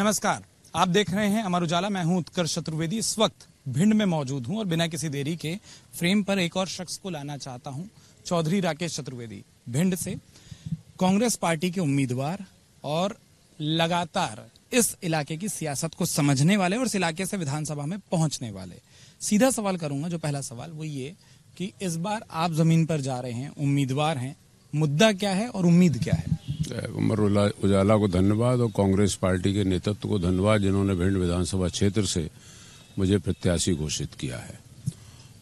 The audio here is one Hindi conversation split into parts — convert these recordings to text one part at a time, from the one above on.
नमस्कार आप देख रहे हैं अमर उजाला मैं हूं उत्कर्ष चतुर्वेदी इस वक्त भिंड में मौजूद हूं और बिना किसी देरी के फ्रेम पर एक और शख्स को लाना चाहता हूं चौधरी राकेश चतुर्वेदी भिंड से कांग्रेस पार्टी के उम्मीदवार और लगातार इस इलाके की सियासत को समझने वाले और इस इलाके से विधानसभा में पहुंचने वाले सीधा सवाल करूंगा जो पहला सवाल वो ये कि इस बार आप जमीन पर जा रहे हैं उम्मीदवार हैं मुद्दा क्या है और उम्मीद क्या है उमर उजाला को धन्यवाद और कांग्रेस पार्टी के नेतृत्व को धन्यवाद जिन्होंने भिंड विधानसभा क्षेत्र से मुझे प्रत्याशी घोषित किया है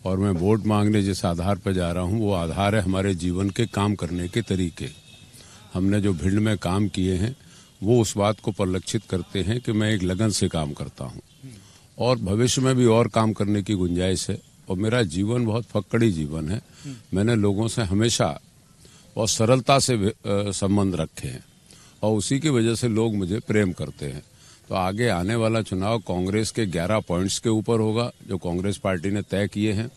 और मैं वोट मांगने जिस आधार पर जा रहा हूं वो आधार है हमारे जीवन के काम करने के तरीके हमने जो भिंड में काम किए हैं वो उस बात को परिलक्षित करते हैं कि मैं एक लगन से काम करता हूँ और भविष्य में भी और काम करने की गुंजाइश है और मेरा जीवन बहुत फक्कड़ी जीवन है मैंने लोगों से हमेशा और सरलता से संबंध रखे हैं और उसी की वजह से लोग मुझे प्रेम करते हैं तो आगे आने वाला चुनाव कांग्रेस के 11 पॉइंट्स के ऊपर होगा जो कांग्रेस पार्टी ने तय किए हैं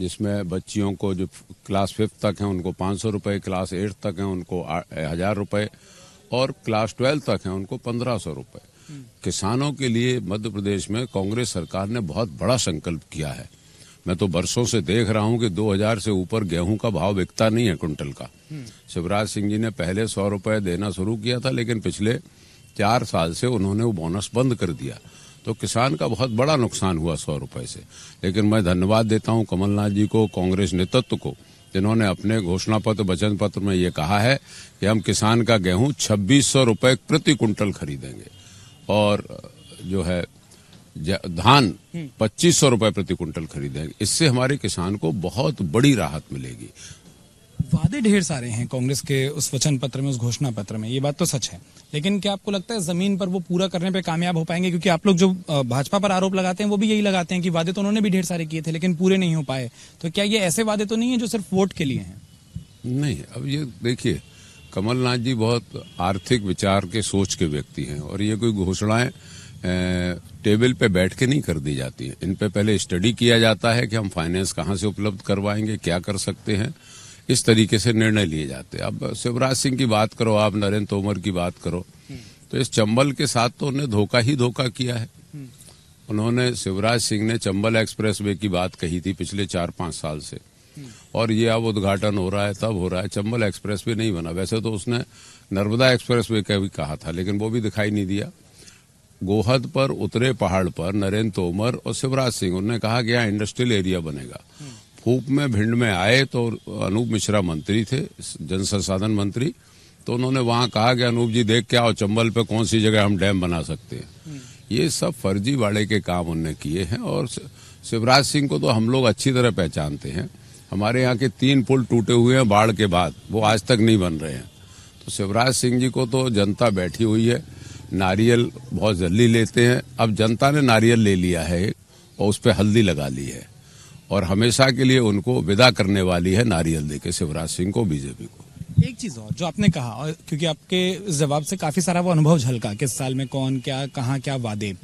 जिसमें बच्चियों को जो क्लास फिफ्थ तक हैं उनको पाँच सौ रुपये क्लास एट्थ तक हैं उनको हज़ार रुपये और क्लास ट्वेल्थ तक हैं उनको पंद्रह सौ रुपये हम्म। किसानों के लिए मध्य प्रदेश में कांग्रेस सरकार ने बहुत बड़ा संकल्प किया है मैं तो बरसों से देख रहा हूं कि 2000 से ऊपर गेहूं का भाव बिकता नहीं है कुंटल का हम्म। शिवराज सिंह जी ने पहले सौ रुपये देना शुरू किया था लेकिन पिछले चार साल से उन्होंने वो बोनस बंद कर दिया तो किसान का बहुत बड़ा नुकसान हुआ सौ रुपये से लेकिन मैं धन्यवाद देता हूँ कमलनाथ जी को कांग्रेस नेतृत्व को जिन्होंने अपने घोषणा पत्र वचन पत्र में ये कहा है कि हम किसान का गेहूं छब्बीस सौ रुपये प्रति कुंटल खरीदेंगे और जो है धान हम्म। पच्चीस सौ रूपये प्रति क्विंटल खरीदेंगे इससे हमारे किसान को बहुत बड़ी राहत मिलेगी वादे ढेर सारे हैं कांग्रेस के उस वचन पत्र में उस घोषणा पत्र में ये बात तो सच है लेकिन क्या आपको लगता है जमीन पर वो पूरा करने पे कामयाब हो पाएंगे क्योंकि आप लोग जो भाजपा पर आरोप लगाते हैं वो भी यही लगाते हैं कि वादे तो उन्होंने भी ढेर सारे किए थे लेकिन पूरे नहीं हो पाए तो क्या ये ऐसे वादे तो नहीं है जो सिर्फ वोट के लिए हैं नहीं अब ये देखिए कमलनाथ जी बहुत आर्थिक विचार के सोच के व्यक्ति हैं और ये कोई घोषणाएं टेबल पे बैठ के नहीं कर दी जाती है इन पे पहले स्टडी किया जाता है कि हम फाइनेंस कहाँ से उपलब्ध करवाएंगे क्या कर सकते हैं इस तरीके से निर्णय लिए जाते हैं अब शिवराज सिंह की बात करो आप नरेंद्र तोमर की बात करो तो इस चंबल के साथ तो उन्हें धोखा ही धोखा किया है उन्होंने शिवराज सिंह ने चंबल एक्सप्रेस की बात कही थी पिछले चार पांच साल से और ये अब उद्घाटन हो रहा है तब हो रहा है चंबल एक्सप्रेस नहीं बना वैसे तो उसने नर्मदा वे का भी कहा था लेकिन वो भी दिखाई नहीं दिया गोहद पर उतरे पहाड़ पर नरेंद्र तोमर और शिवराज सिंह उन्होंने कहा कि यहाँ इंडस्ट्रियल एरिया बनेगा फूप में भिंड में आए तो अनूप मिश्रा मंत्री थे जन संसाधन मंत्री तो उन्होंने वहां कहा कि अनूप जी देख के आओ चंबल पे कौन सी जगह हम डैम बना सकते हैं ये सब फर्जीवाड़े के काम उनने किए हैं और शिवराज सिंह को तो हम लोग अच्छी तरह पहचानते हैं हमारे यहाँ के तीन पुल टूटे हुए हैं बाढ़ के बाद वो आज तक नहीं बन रहे हैं तो शिवराज सिंह जी को तो जनता बैठी हुई है नारियल बहुत जल्दी लेते हैं अब जनता ने नारियल ले लिया है और उस पर हल्दी लगा ली है और हमेशा के लिए उनको विदा करने वाली है नारियल देके शिवराज सिंह को बीजेपी को एक चीज और जो आपने कहा और क्योंकि आपके जवाब से काफी सारा वो अनुभव झलका किस साल में कौन क्या कहा क्या वादे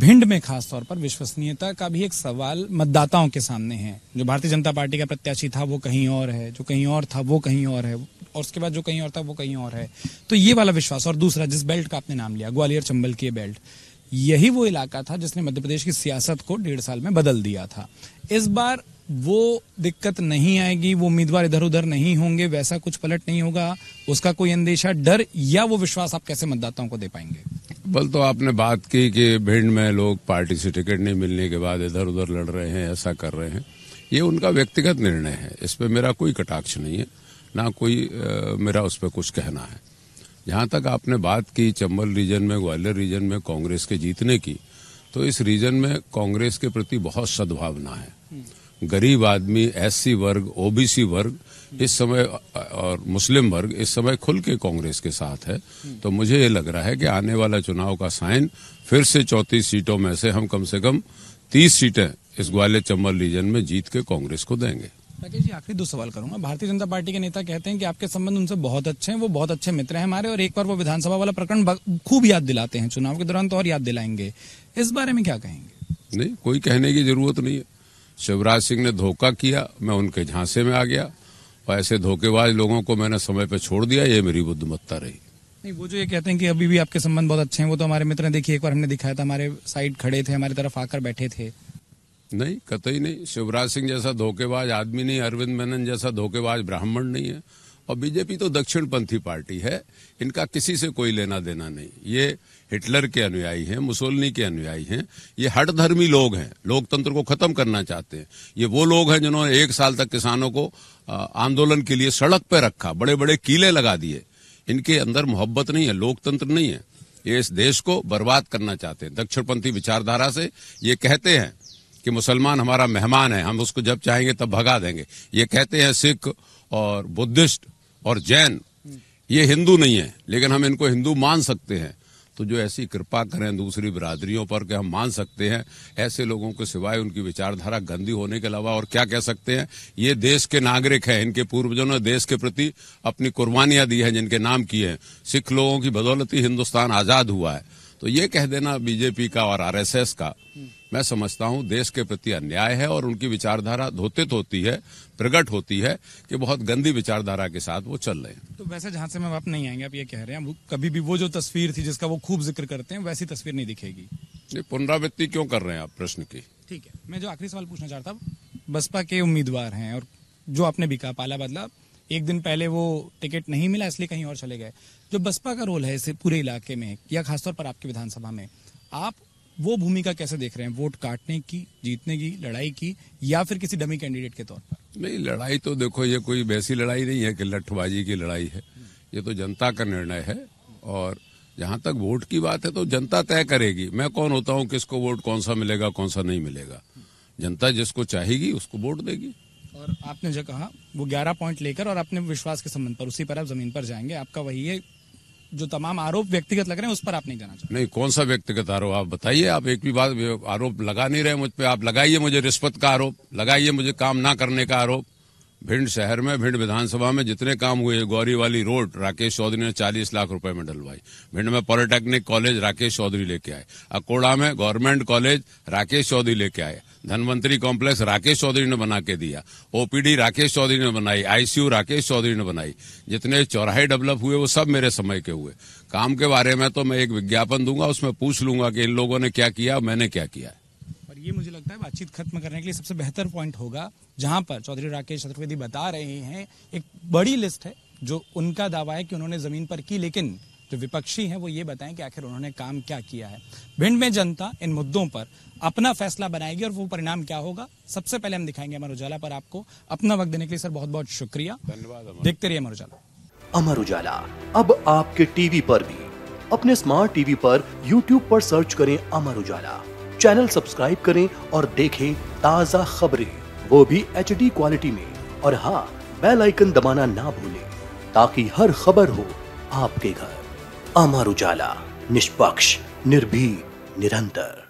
भिंड में खास तौर पर विश्वसनीयता का भी एक सवाल मतदाताओं के सामने है जो भारतीय जनता पार्टी का प्रत्याशी था वो कहीं और है जो कहीं और था वो कहीं और है और उसके बाद जो कहीं और था वो कहीं और है तो ये वाला विश्वास और दूसरा जिस बेल्ट का आपने नाम लिया ग्वालियर चंबल की बेल्ट यही वो इलाका था जिसने मध्य प्रदेश की सियासत को डेढ़ साल में बदल दिया था इस बार वो दिक्कत नहीं आएगी वो उम्मीदवार इधर उधर नहीं होंगे वैसा कुछ पलट नहीं होगा उसका कोई अंदेशा डर या वो विश्वास आप कैसे मतदाताओं को दे पाएंगे बल तो आपने बात की कि भिंड में लोग पार्टी से टिकट नहीं मिलने के बाद इधर उधर लड़ रहे हैं ऐसा कर रहे हैं ये उनका व्यक्तिगत निर्णय है इस पर मेरा कोई कटाक्ष नहीं है ना कोई आ, मेरा उस पर कुछ कहना है जहाँ तक आपने बात की चंबल रीजन में ग्वालियर रीजन में कांग्रेस के जीतने की तो इस रीजन में कांग्रेस के प्रति बहुत सद्भावना है गरीब आदमी एससी वर्ग ओबीसी वर्ग इस समय और मुस्लिम वर्ग इस समय खुल के कांग्रेस के साथ है तो मुझे ये लग रहा है कि आने वाला चुनाव का साइन फिर से चौतीस सीटों में से हम कम से कम तीस सीटें इस ग्वालियर चंबल रीजन में जीत के कांग्रेस को देंगे राकेश जी आखिरी दो सवाल करूंगा भारतीय जनता पार्टी के नेता कहते हैं कि आपके संबंध उनसे बहुत अच्छे हैं वो बहुत अच्छे मित्र हैं हमारे और एक बार वो विधानसभा वाला प्रकरण खूब याद दिलाते हैं चुनाव के दौरान तो और याद दिलाएंगे इस बारे में क्या कहेंगे नहीं कोई कहने की जरूरत नहीं है शिवराज सिंह ने धोखा किया मैं उनके झांसे में आ गया और ऐसे धोखेबाज लोगों को मैंने समय पर छोड़ दिया ये मेरी बुद्धिमत्ता रही नहीं वो जो ये कहते हैं कि अभी भी आपके संबंध बहुत अच्छे हैं वो तो हमारे मित्र ने देखिए एक बार हमने दिखाया था हमारे साइड खड़े थे हमारी तरफ आकर बैठे थे नहीं कतई नहीं शिवराज सिंह जैसा धोखेबाज आदमी नहीं अरविंद मेनन जैसा धोखेबाज ब्राह्मण नहीं है और बीजेपी तो दक्षिणपंथी पार्टी है इनका किसी से कोई लेना देना नहीं ये हिटलर के अनुयायी हैं मुसोलनी के अनुयायी हैं ये हटधर्मी लोग हैं लोकतंत्र को खत्म करना चाहते हैं ये वो लोग हैं जिन्होंने एक साल तक किसानों को आंदोलन के लिए सड़क पर रखा बड़े बड़े कीले लगा दिए इनके अंदर मोहब्बत नहीं है लोकतंत्र नहीं है ये इस देश को बर्बाद करना चाहते हैं दक्षिणपंथी विचारधारा से ये कहते हैं कि मुसलमान हमारा मेहमान है हम उसको जब चाहेंगे तब भगा देंगे ये कहते हैं सिख और बुद्धिस्ट और जैन ये हिंदू नहीं है लेकिन हम इनको हिंदू मान सकते हैं तो जो ऐसी कृपा करें दूसरी बिरादरियों पर कि हम मान सकते हैं ऐसे लोगों के सिवाय उनकी विचारधारा गंदी होने के अलावा और क्या कह सकते हैं ये देश के नागरिक हैं इनके पूर्वजों ने देश के प्रति अपनी कुर्बानियां दी हैं जिनके नाम किए हैं सिख लोगों की बदौलत ही हिंदुस्तान आज़ाद हुआ है तो ये कह देना बीजेपी का और आरएसएस का मैं समझता हूं देश के प्रति अन्याय है और उनकी विचारधारा धोतित होती है प्रकट होती है कि बहुत गंदी विचारधारा के साथ वो चल रहे हैं तो वैसे जहां से मैं आप नहीं आएंगे आप ये कह रहे हैं वो कभी भी वो जो तस्वीर थी जिसका वो खूब जिक्र करते हैं वैसी तस्वीर नहीं दिखेगी पुनरावृत्ति क्यों कर रहे हैं आप प्रश्न की ठीक है मैं जो आखिरी सवाल पूछना चाहता बसपा के उम्मीदवार हैं और जो आपने भी कहा पाला बदला एक दिन पहले वो टिकट नहीं मिला इसलिए कहीं और चले गए जो बसपा का रोल है इसे पूरे इलाके में या खासतौर पर आपके विधानसभा में आप वो भूमिका कैसे देख रहे हैं वोट काटने की जीतने की लड़ाई की या फिर किसी डमी कैंडिडेट के तौर पर नहीं लड़ाई तो देखो ये कोई वैसी लड़ाई नहीं है कि लठबाजी की लड़ाई है ये तो जनता का निर्णय है और जहां तक वोट की बात है तो जनता तय करेगी मैं कौन होता हूँ किसको वोट कौन सा मिलेगा कौन सा नहीं मिलेगा जनता जिसको चाहेगी उसको वोट देगी और आपने जो कहा वो ग्यारह पॉइंट लेकर और अपने विश्वास के संबंध पर उसी पर आप जमीन पर जाएंगे आपका वही है जो तमाम आरोप व्यक्तिगत लग रहे हैं उस पर आप नहीं जाना चाहते नहीं कौन सा व्यक्तिगत आरोप आप बताइए आप एक भी बात आरोप लगा नहीं रहे मुझ पर आप लगाइए मुझे रिश्वत का आरोप लगाइए मुझे काम ना करने का आरोप भिंड शहर में भिंड विधानसभा में जितने काम हुए गौरी वाली रोड राकेश चौधरी ने 40 लाख रुपए में डलवाई भिंड में पॉलिटेक्निक कॉलेज राकेश चौधरी लेके आए अकोड़ा में गवर्नमेंट कॉलेज राकेश चौधरी लेके आए धनवंतरी कॉम्प्लेक्स राकेश चौधरी ने बना के दिया ओपीडी राकेश चौधरी ने बनाई आईसीयू राकेश चौधरी ने बनाई जितने चौराहे डेवलप हुए वो सब मेरे समय के हुए काम के बारे में तो मैं एक विज्ञापन दूंगा उसमें पूछ लूंगा कि इन लोगों ने क्या किया मैंने क्या किया ये मुझे लगता है बातचीत खत्म करने के लिए सबसे बेहतर पॉइंट होगा जहां पर चौधरी राकेश चतुर्वेदी बता रहे हैं एक बड़ी लिस्ट है जो उनका दावा है कि उन्होंने जमीन पर की लेकिन जो विपक्षी हैं वो ये बताएं कि आखिर उन्होंने काम क्या किया है भिंड में जनता इन मुद्दों पर अपना फैसला बनाएगी और वो परिणाम क्या होगा सबसे पहले हम दिखाएंगे अमर उजाला पर आपको अपना वक्त देने के लिए सर बहुत बहुत शुक्रिया धन्यवाद देखते रहिए अमर उजाला अमर उजाला अब आपके टीवी पर भी अपने स्मार्ट टीवी पर यूट्यूब पर सर्च करें अमर उजाला चैनल सब्सक्राइब करें और देखें ताज़ा खबरें वो भी एच क्वालिटी में और हाँ बेल आइकन दबाना ना भूलें ताकि हर खबर हो आपके घर अमर उजाला निष्पक्ष निर्भी निरंतर